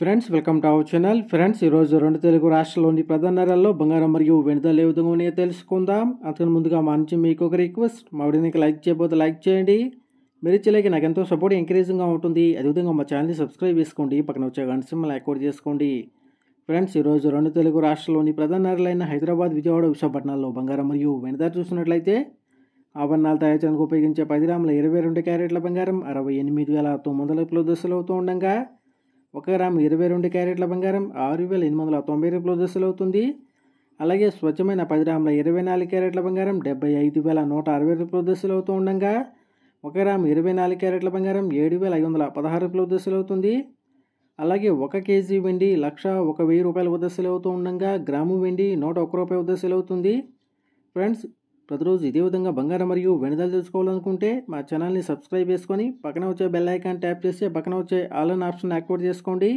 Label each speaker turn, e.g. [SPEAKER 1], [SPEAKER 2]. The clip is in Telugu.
[SPEAKER 1] friends welcome to our channel friends ఈరోజు రెండు తెలుగు రాష్ట్రంలోని ప్రధాన నగరాల్లో బంగారం మరియు వెనుదల ఏ విధంగా ఉన్నాయో తెలుసుకుందాం అతను ముందుగా మా నుంచి మీకు ఒక రిక్వెస్ట్ మా వీడియోకి లైక్ చేయబోతే లైక్ చేయండి మీరు ఇచ్చేలాగే నాకు ఎంతో సపోర్ట్ ఎంకరేజింగ్గా ఉంటుంది అదేవిధంగా మా ఛానల్ని సబ్స్క్రైబ్ చేసుకోండి పక్కన వచ్చే గంట సింహలు యాక్టివేట్ చేసుకోండి ఫ్రెండ్స్ ఈరోజు రెండు తెలుగు రాష్ట్రంలోని ప్రధాన నగరాలైన హైదరాబాద్ విజయవాడ విశాఖపట్నాల్లో బంగారం మరియు వెనుదలు చూసినట్లయితే ఆభరణాలు తయారు చేయడానికి ఉపయోగించే పది రాముల ఇరవై రెండు క్యారెట్ల బంగారం అరవై ఎనిమిది వేల తొమ్మిది వందల దశలు అవుతూ ఉండగా ఒక గ్రాము ఇరవై రెండు క్యారెట్ల బంగారం ఆరు వేల ఎనిమిది వందల తొంభై రూపాయలు దశలు అవుతుంది అలాగే స్వచ్ఛమైన పది గ్రాముల ఇరవై నాలుగు క్యారెట్ల బంగారం డెబ్బై ఐదు వేల నూట అరవై రూపాయలు దశలు అవుతూ ఉండగా ఒక గ్రాము ఇరవై నాలుగు క్యారెట్ల బంగారం ఏడు వేల ఐదు వందల పదహారు రూపాయలు దశలు అవుతుంది అలాగే ఒక కేజీ వెండి లక్ష ఒక వెయ్యి రూపాయల వద్ద అవుతూ ఉండగా గ్రాము వెండి నూట ఒక్క రూపాయి వద్ద అవుతుంది ఫ్రెండ్స్ ప్రతిరోజు ఇదే విధంగా బంగారం మరియు వెనుదలు తెలుసుకోవాలనుకుంటే మా ఛానల్ని సబ్స్క్రైబ్ చేసుకొని పక్కన వచ్చే బెల్ ఐకాన్ ట్యాప్ చేసి పక్కన వచ్చే ఆల్
[SPEAKER 2] ఆప్షన్ యాక్టివేట్ చేసుకోండి